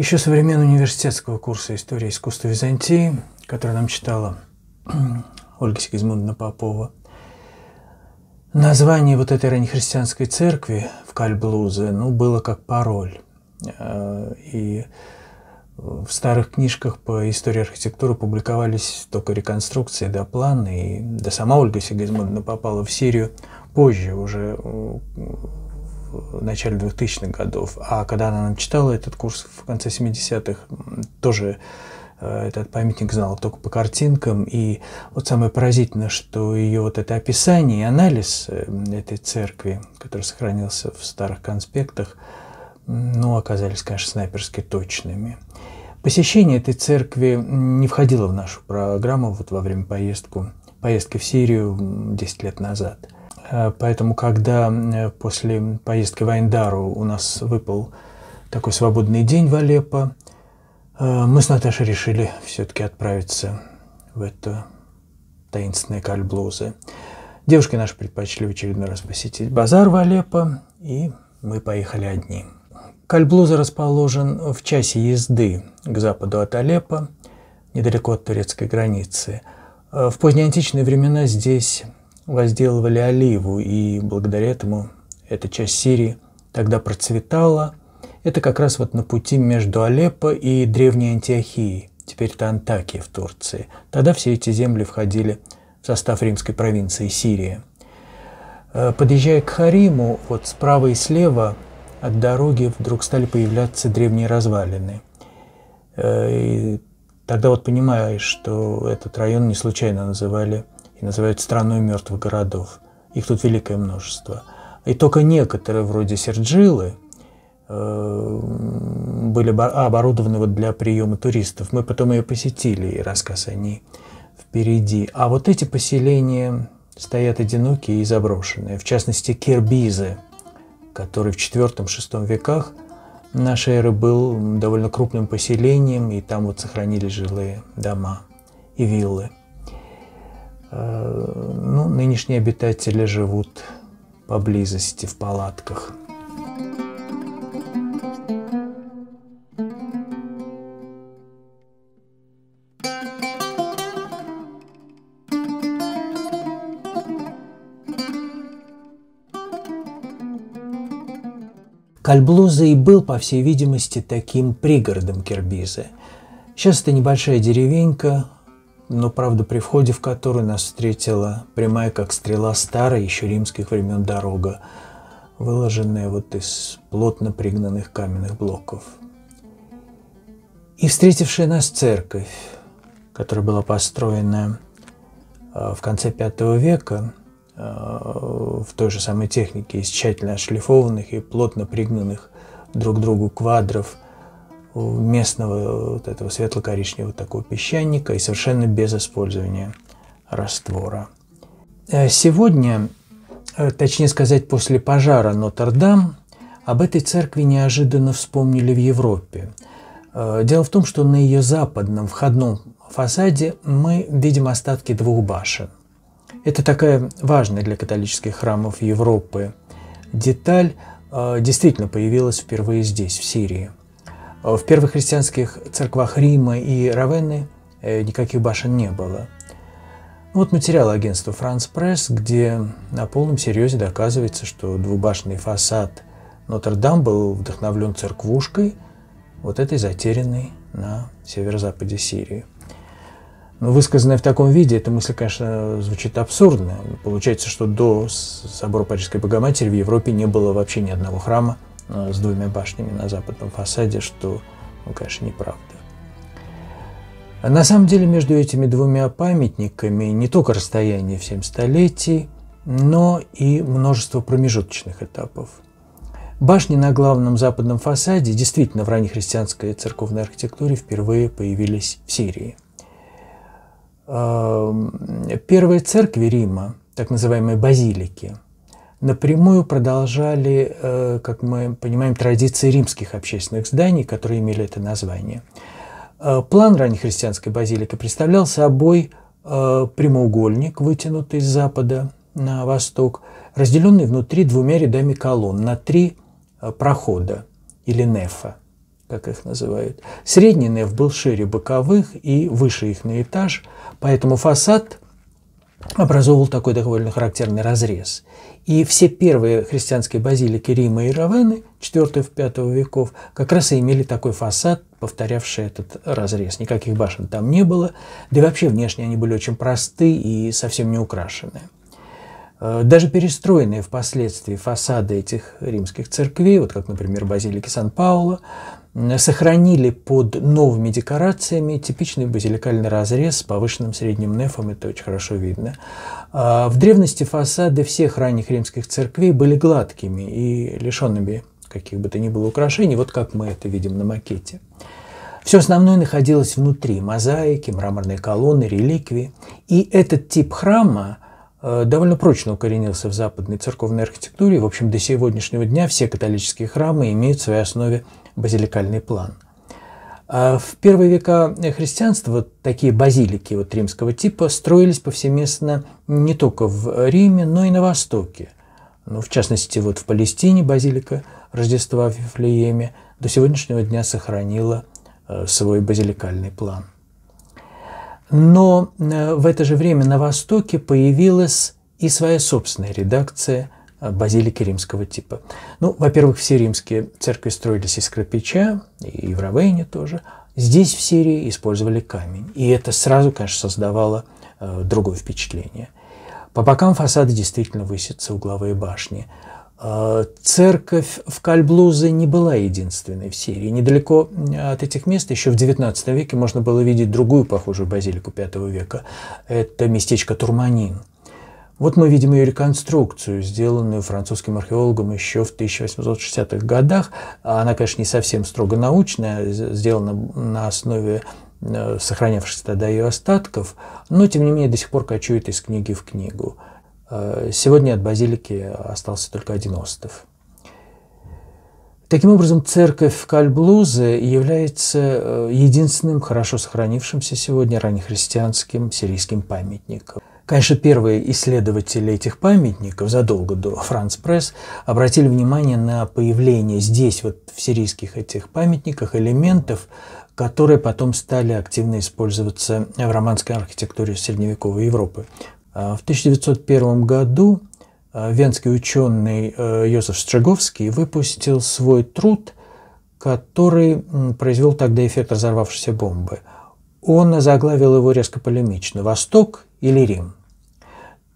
еще со времен университетского курса истории искусства Византии, который нам читала Ольга Сигизмундовна Попова. Название вот этой раннехристианской церкви в Кальблузе ну, было как пароль. Э, и в старых книжках по истории архитектуры публиковались только реконструкции, да, планы. И да сама Ольга Сигизмундовна попала в Сирию позже, уже э, в начале 2000-х годов. А когда она нам читала этот курс в конце 70-х, тоже э, этот памятник знала только по картинкам. И вот самое поразительное, что ее вот это описание и анализ э, этой церкви, который сохранился в старых конспектах, ну, оказались, конечно, снайперски точными. Посещение этой церкви не входило в нашу программу вот во время поездку, поездки в Сирию 10 лет назад – Э, поэтому, когда э, после поездки в Айндару у нас выпал такой свободный день в Алеппо, э, мы с Наташей решили все-таки отправиться в это таинственное кальблозы. Девушки наши предпочли в очередной раз посетить базар в Алеппо, и мы поехали одни. Кальблуза расположен в часе езды к западу от Алеппо, недалеко от турецкой границы. В позднеантичные времена здесь возделывали оливу, и благодаря этому эта часть Сирии тогда процветала. Это как раз вот на пути между Алеппо и Древней Антиохией, теперь это Антакия в Турции. Тогда все эти земли входили в состав римской провинции Сирия. Э, подъезжая к Хариму, вот справа и слева от дороги вдруг стали появляться древние развалины. Э, и тогда вот понимаешь, что этот район не случайно называли и называют страной мертвых городов. Их тут великое множество. И только некоторые, вроде Серджилы, э, были оборудованы вот для приема туристов. Мы потом ее посетили, и рассказ о ней впереди. А вот эти поселения стоят одинокие и заброшенные. В частности, Кирбизы, который в IV-VI веках нашей эры был довольно крупным поселением, и там вот сохранились жилые дома и виллы. Э, ну, нынешние обитатели живут поблизости в палатках. Кальблуза и был, по всей видимости, таким пригородом Киргиза. Сейчас это небольшая деревенька, но правда при входе в которую нас встретила прямая как стрела старая еще римских времен дорога, выложенная вот из плотно пригнанных каменных блоков. И встретившая нас церковь, которая была построена э, в конце V века э, в той же самой технике из тщательно отшлифованных и плотно пригнанных друг к другу квадров – местного э, вот этого светло-коричневого такого песчаника и совершенно без использования раствора. Э, сегодня, э, точнее сказать, после пожара Нотр-Дам, об этой церкви неожиданно вспомнили в Европе. Дело в том, что на ее западном входном фасаде мы видим остатки двух башен. Это такая важная для католических храмов Европы деталь, действительно появилась впервые здесь, в Сирии – Э, в первых христианских церквах Рима и Равенны э, никаких башен не было. Вот материал агентства France Press, где на полном серьезе доказывается, что двубашенный фасад Нотр-Дам был вдохновлен церквушкой, вот этой затерянной на северо-западе Сирии. Но высказанная в таком виде, эта мысль, конечно, звучит абсурдно. Получается, что до собора Парижской Богоматери в Европе не было вообще ни одного храма, Э, с двумя башнями на западном фасаде, что, ну, конечно, неправда. На самом деле между этими двумя памятниками не только расстояние в семь столетий, но и множество промежуточных этапов. Башни на главном западном фасаде действительно в раннехристианской церковной архитектуре впервые появились в Сирии. Эм, первые церкви Рима, так называемые базилики – напрямую продолжали, э, как мы понимаем, традиции римских общественных зданий, которые имели это название. Э, план раннехристианской базилики представлял собой э, прямоугольник, вытянутый с запада на восток, разделенный внутри двумя рядами колонн на три прохода или нефа, как их называют. Средний неф был шире боковых и выше их на этаж, поэтому фасад – образовывал такой довольно характерный разрез. И все первые христианские базилики Рима и Равены 4-5 веков как раз и имели такой фасад, повторявший этот разрез. Никаких башен там не было, да и вообще внешне они были очень просты и совсем не украшенные. Э, даже перестроенные впоследствии фасады этих римских церквей, вот как, например, базилики Сан-Пауло, сохранили под новыми декорациями типичный базиликальный разрез с повышенным средним нефом, это очень хорошо видно. А, в древности фасады всех ранних римских церквей были гладкими и лишенными каких бы то ни было украшений, вот как мы это видим на макете. Все основное находилось внутри – мозаики, мраморные колонны, реликвии. И этот тип храма – Э, довольно прочно укоренился в западной церковной архитектуре. В общем, до сегодняшнего дня все католические храмы имеют в своей основе базиликальный план. А в первые века христианства такие базилики вот римского типа строились повсеместно не только в Риме, но и на Востоке. Ну, в частности, вот в Палестине базилика Рождества в Вифлееме до сегодняшнего дня сохранила э, свой базиликальный план. Но э, в это же время на Востоке появилась и своя собственная редакция э, базилики римского типа. Ну, во-первых, все римские церкви строились из кирпича, и в Равейне тоже. Здесь, в Сирии, использовали камень. И это сразу, конечно, создавало э, другое впечатление. По бокам фасада действительно высятся угловые башни. А, церковь в Кальблузе не была единственной в Сирии. Недалеко от этих мест еще в XIX веке можно было видеть другую похожую базилику V века. Это местечко Турманин. Вот мы видим ее реконструкцию, сделанную французским археологом еще в 1860-х годах. Она, конечно, не совсем строго научная, сделана на основе э, сохранявшихся тогда ее остатков, но, тем не менее, до сих пор кочует из книги в книгу – Э, сегодня от базилики остался только один остров. Таким образом, церковь Кальблузы является э, единственным хорошо сохранившимся сегодня раннехристианским сирийским памятником. Конечно, первые исследователи этих памятников задолго до Франц Пресс обратили внимание на появление здесь, вот в сирийских этих памятниках, элементов, которые потом стали активно использоваться в романской архитектуре средневековой Европы, а, в 1901 году а, венский ученый э, Йозеф Стриговский выпустил свой труд, который произвел тогда эффект разорвавшейся бомбы. Он заглавил его резко полемично «Восток или Рим?».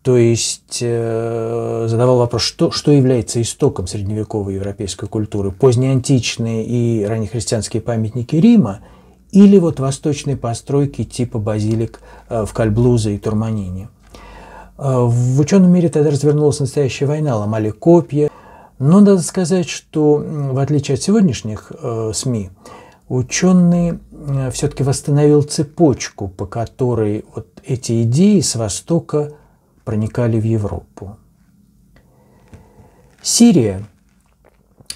То есть э, задавал вопрос, что, что является истоком средневековой европейской культуры, позднеантичные и раннехристианские памятники Рима или вот восточные постройки типа базилик э, в Кальблузе и Турманине. А, в ученом мире тогда развернулась настоящая война, ломали копья. Но надо сказать, что в отличие от сегодняшних э, СМИ, ученый э, все-таки восстановил цепочку, по которой вот эти идеи с Востока проникали в Европу. Сирия,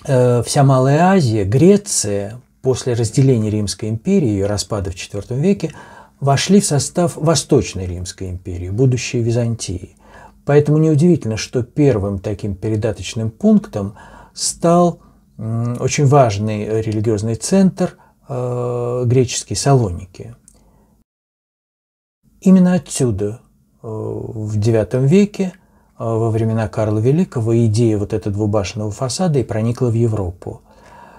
э, вся Малая Азия, Греция после разделения Римской империи и распада в IV веке – вошли в состав Восточной Римской империи, будущей Византии. Поэтому неудивительно, что первым таким передаточным пунктом стал очень важный религиозный центр э, греческие Салоники. Именно отсюда э, в IX веке э, во времена Карла Великого идея вот этого двубашенного фасада и проникла в Европу.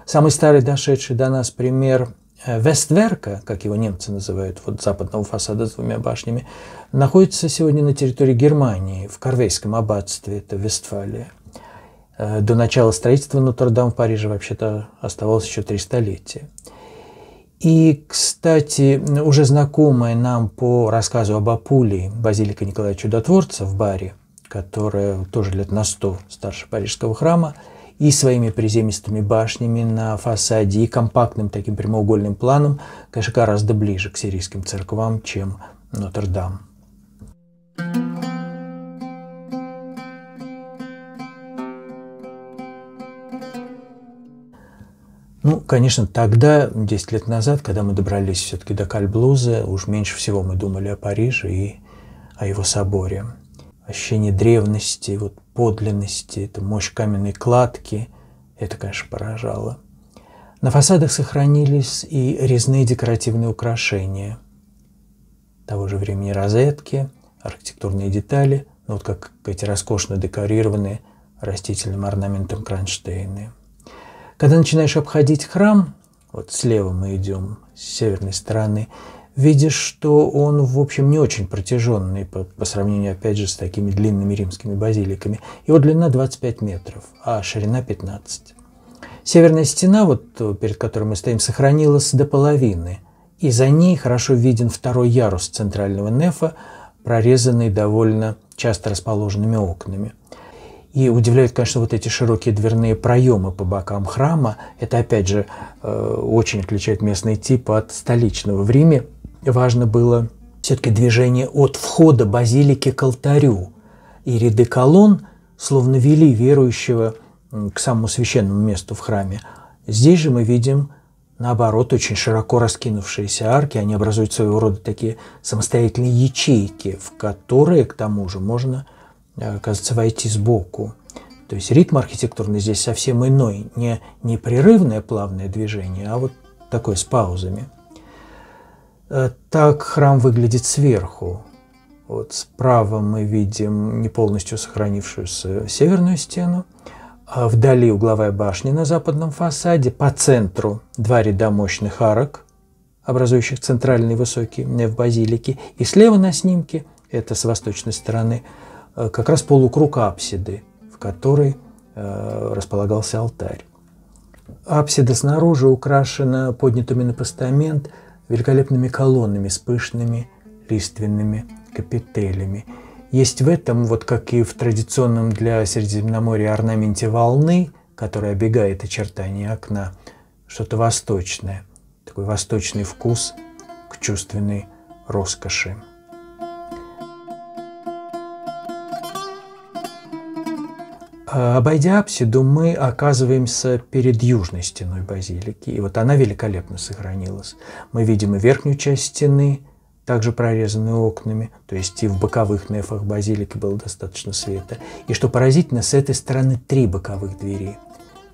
Самый старый дошедший до нас пример Э, Вестверка, э, как его немцы называют, вот западного фасада с двумя башнями, находится сегодня на территории Германии, в Корвейском аббатстве, это Вестфалия. Э, до начала строительства Нотр-Дам в Париже вообще-то оставалось еще три столетия. И, кстати, уже знакомая нам по рассказу об Апулии базилика Николая Чудотворца в Баре, которая тоже лет на сто старше Парижского храма – и своими приземистыми башнями на фасаде, и компактным таким прямоугольным планом, конечно, гораздо ближе к сирийским церквам, чем Нотр-Дам. Ну, конечно, тогда, 10 лет назад, когда мы добрались все-таки до Кальблуза, уж меньше всего мы думали о Париже и о его соборе. Ощущение древности, вот подлинности, это мощь каменной кладки. Это, конечно, поражало. На фасадах сохранились и резные декоративные украшения того же времени розетки, архитектурные детали, ну вот как эти роскошно декорированные растительным орнаментом кронштейны. Когда начинаешь обходить храм, вот слева мы идем с северной стороны, видишь, что он, в общем, не очень протяженный по, по сравнению, опять же, с такими длинными римскими базиликами. Его длина 25 метров, а ширина 15. Северная стена, вот э, перед которой мы стоим, сохранилась до половины, и за ней хорошо виден второй ярус центрального нефа, прорезанный довольно часто расположенными окнами. И удивляют, конечно, вот эти широкие дверные проемы по бокам храма. Это, опять же, э, очень отличает местный тип от столичного. В Риме важно было все-таки движение от входа базилики к алтарю. И ряды колонн словно вели верующего к самому священному месту в храме. Здесь же мы видим, наоборот, очень широко раскинувшиеся арки. Они образуют своего рода такие самостоятельные ячейки, в которые, к тому же, можно, э, оказывается, войти сбоку. То есть ритм архитектурный здесь совсем иной, не непрерывное плавное движение, а вот такое с паузами – Э, так храм выглядит сверху. Вот справа мы видим не полностью сохранившуюся северную стену, а вдали угловая башня на западном фасаде, по центру два ряда мощных арок, образующих центральный высокий э, в базилике, и слева на снимке, это с восточной стороны, э, как раз полукруг апсиды, в которой располагался алтарь. Апсида снаружи украшена поднятыми на постамент – великолепными колоннами с пышными лиственными капителями. Есть в этом, вот как и в традиционном для Средиземноморья орнаменте волны, которая обегает очертания окна, что-то восточное, такой восточный вкус к чувственной роскоши. А, обойдя апсиду, мы оказываемся перед южной стеной базилики, и вот она великолепно сохранилась. Мы видим и верхнюю часть стены, также прорезанные окнами, то есть и в боковых нефах базилики было достаточно света. И что поразительно, с этой стороны три боковых двери,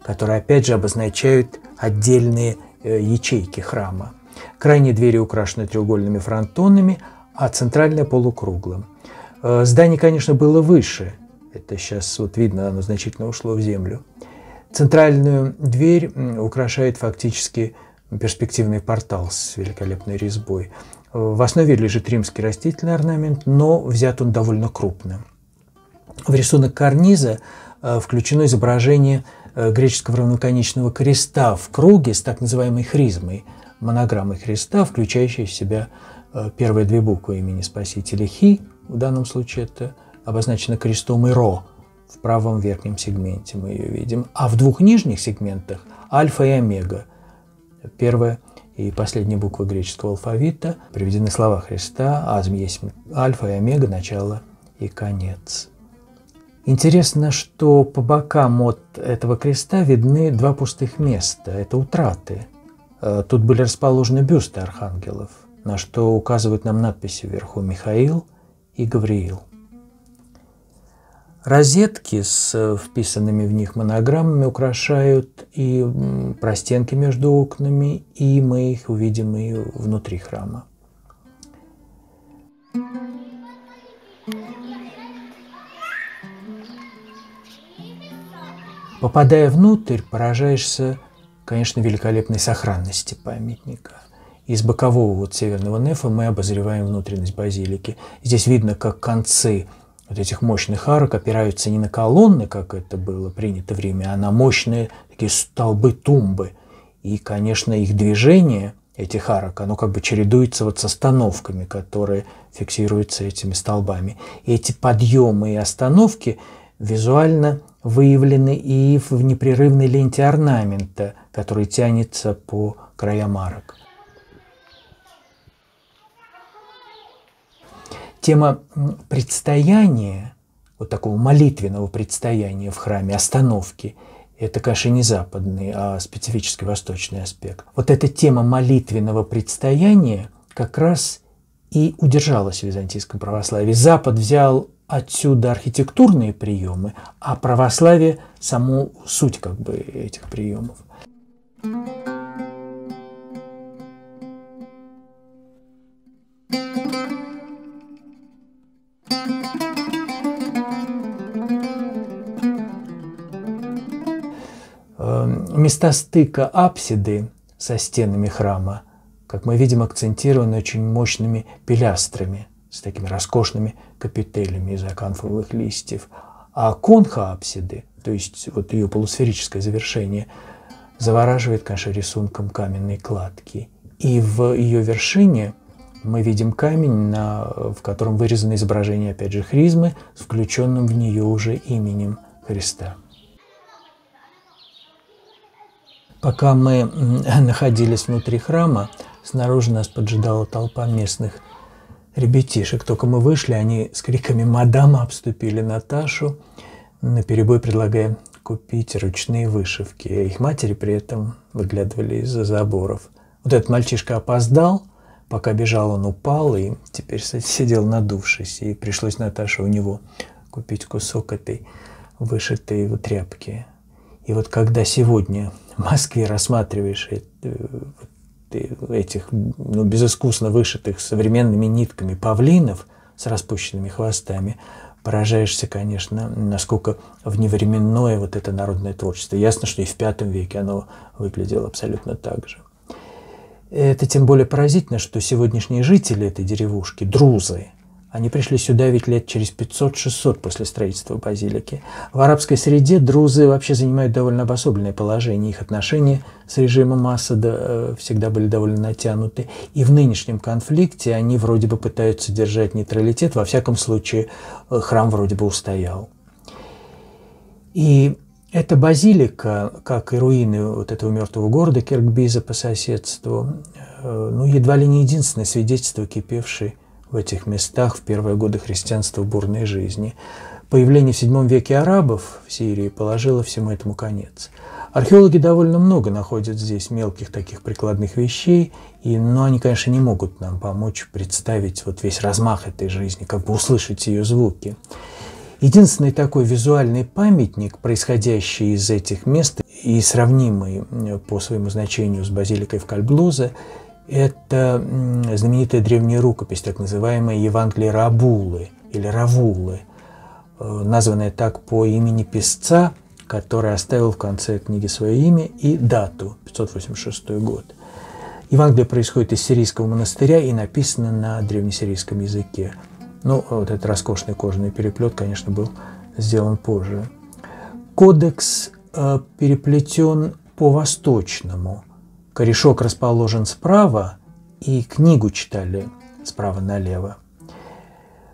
которые опять же обозначают отдельные э, ячейки храма. Крайние двери украшены треугольными фронтонами, а центральная полукруглым. Э, здание, конечно, было выше – это сейчас вот видно, оно значительно ушло в землю. Центральную дверь украшает фактически перспективный портал с великолепной резьбой. В основе лежит римский растительный орнамент, но взят он довольно крупно. В рисунок карниза э, включено изображение э, греческого равноконечного креста в круге с так называемой хризмой, монограммой Христа, включающей в себя э, первые две буквы имени Спасителя Хи, в данном случае это обозначена крестом иро В правом верхнем сегменте мы ее видим. А в двух нижних сегментах альфа и омега. Первая и последняя буквы греческого алфавита приведены слова Христа «Азм есть альфа и омега, начало и конец». Интересно, что по бокам от этого креста видны два пустых места. Это утраты. Э, тут были расположены бюсты архангелов, на что указывают нам надписи вверху «Михаил» и «Гавриил». Розетки с э, вписанными в них монограммами украшают и простенки между окнами, и мы их увидим и внутри храма. Попадая внутрь, поражаешься, конечно, великолепной сохранности памятника. Из бокового вот северного нефа мы обозреваем внутренность базилики. Здесь видно, как концы вот этих мощных арок опираются не на колонны, как это было принято в Риме, а на мощные такие столбы-тумбы. И, конечно, их движение, этих арок, оно как бы чередуется вот с остановками, которые фиксируются этими столбами. И эти подъемы и остановки визуально выявлены и в непрерывной ленте орнамента, который тянется по краям арок. Тема предстояния, вот такого молитвенного предстояния в храме, остановки, это, конечно, не западный, а специфический восточный аспект. Вот эта тема молитвенного предстояния как раз и удержалась в византийском православии. Запад взял отсюда архитектурные приемы, а православие – саму суть как бы этих приемов. места стыка апсиды со стенами храма, как мы видим, акцентированы очень мощными пилястрами с такими роскошными капителями из аканфовых листьев. А конха апсиды, то есть вот ее полусферическое завершение, завораживает, конечно, рисунком каменной кладки. И в ее вершине мы видим камень, на, в котором вырезано изображение, опять же, хризмы, с включенным в нее уже именем Христа. Пока мы находились внутри храма, снаружи нас поджидала толпа местных ребятишек. Только мы вышли, они с криками «Мадама!» обступили Наташу, на перебой предлагая купить ручные вышивки. Их матери при этом выглядывали из-за заборов. Вот этот мальчишка опоздал, пока бежал, он упал и теперь сидел надувшись. И пришлось Наташе у него купить кусок этой вышитой тряпки. И вот когда сегодня Москве рассматриваешь э, этих ну, безыскусно вышитых современными нитками павлинов с распущенными хвостами, поражаешься, конечно, насколько вневременное вот это народное творчество. Ясно, что и в V веке оно выглядело абсолютно так же. Это тем более поразительно, что сегодняшние жители этой деревушки, друзы, они пришли сюда ведь лет через 500-600 после строительства базилики. В арабской среде друзы вообще занимают довольно обособленное положение. Их отношения с режимом Асада э, всегда были довольно натянуты. И в нынешнем конфликте они вроде бы пытаются держать нейтралитет. Во всяком случае, э, храм вроде бы устоял. И эта базилика, как и руины вот этого мертвого города Киргбиза по соседству, э, ну, едва ли не единственное свидетельство кипевшей в этих местах в первые годы христианства бурной жизни. Появление в VII веке арабов в Сирии положило всему этому конец. Археологи довольно много находят здесь мелких таких прикладных вещей, и, но они, конечно, не могут нам помочь представить вот весь размах этой жизни, как бы услышать ее звуки. Единственный такой визуальный памятник, происходящий из этих мест и сравнимый э, по своему значению с базиликой в Кальблозе, это знаменитая древняя рукопись, так называемая Евангелие Рабулы или Равулы, э, названная так по имени писца, который оставил в конце книги свое имя и дату, 586 год. Евангелие происходит из сирийского монастыря и написано на древнесирийском языке. Ну, вот этот роскошный кожаный переплет, конечно, был сделан позже. Кодекс э, переплетен по-восточному – корешок расположен справа, и книгу читали справа налево.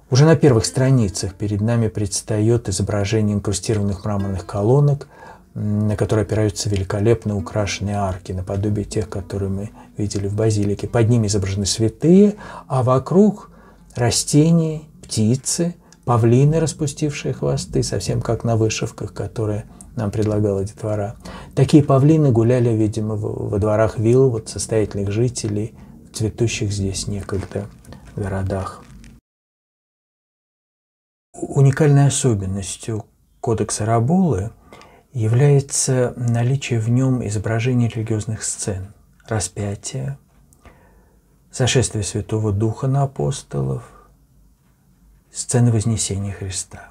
Уже на первых страницах перед нами предстает изображение инкрустированных мраморных колонок, на которые опираются великолепно украшенные арки, наподобие тех, которые мы видели в базилике. Под ними изображены святые, а вокруг растения, птицы, павлины, распустившие хвосты, совсем как на вышивках, которые – нам предлагала детвора. Такие павлины гуляли, видимо, во дворах вилл, вот состоятельных жителей, цветущих здесь некогда городах. Уникальной особенностью кодекса Рабулы является наличие в нем изображений религиозных сцен, распятия, сошествие Святого Духа на апостолов, сцены Вознесения Христа.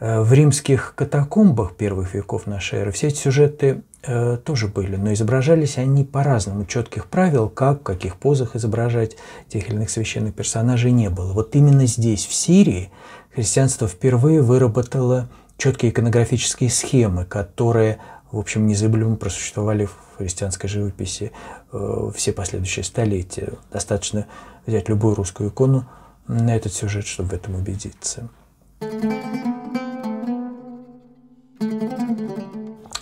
Э, в римских катакомбах первых веков нашей эры все эти сюжеты э, тоже были, но изображались они по-разному. Четких правил, как, в каких позах изображать тех или иных священных персонажей не было. Вот именно здесь, в Сирии, христианство впервые выработало четкие иконографические схемы, которые, в общем, незыблемо просуществовали в христианской живописи э, все последующие столетия. Достаточно взять любую русскую икону на этот сюжет, чтобы в этом убедиться.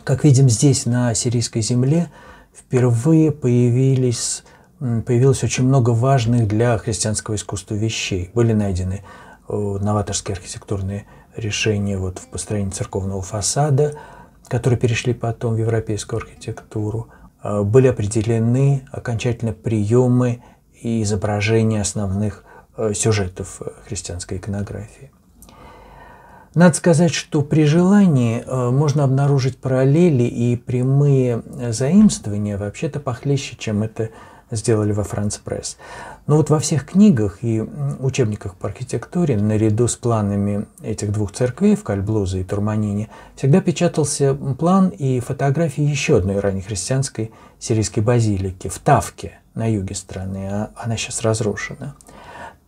Как видим здесь, на сирийской земле, впервые появились, появилось очень много важных для христианского искусства вещей. Были найдены э, новаторские архитектурные решения вот в построении церковного фасада, которые перешли потом в европейскую архитектуру. Э, были определены окончательно приемы и изображения основных э, сюжетов христианской иконографии. Надо сказать, что при желании э, можно обнаружить параллели и прямые э, заимствования вообще-то похлеще, чем это сделали во Франц Пресс. Но вот во всех книгах и учебниках по архитектуре наряду с планами этих двух церквей в Кальблузе и Турманине всегда печатался план и фотографии еще одной раннехристианской сирийской базилики в Тавке на юге страны. А Она сейчас разрушена.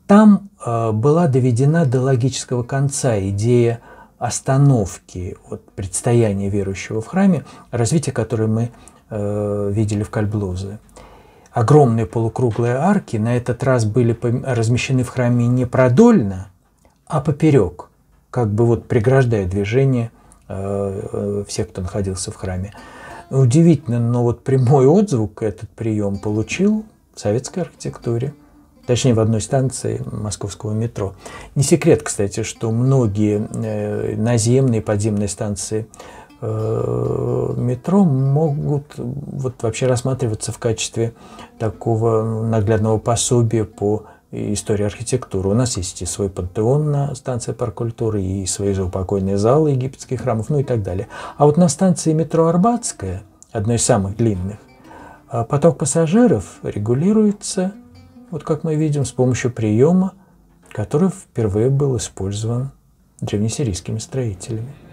Там э, была доведена до логического конца идея остановки от предстояния верующего в храме, развитие которой мы э, видели в Кальблозе. Огромные полукруглые арки на этот раз были размещены в храме не продольно, а поперек, как бы вот преграждая движение э, всех, кто находился в храме. Удивительно, но вот прямой отзвук этот прием получил в советской архитектуре – точнее в одной станции московского метро. Не секрет, кстати, что многие э, наземные и подземные станции э, метро могут э, вот вообще рассматриваться в качестве такого наглядного пособия по истории архитектуры. У нас есть и свой пантеон на станции Парк культуры и свои заупокойные залы египетских храмов, ну и так далее. А вот на станции метро Арбатская, одной из самых длинных, поток пассажиров регулируется вот как мы видим, с помощью приема, который впервые был использован древнесирийскими строителями.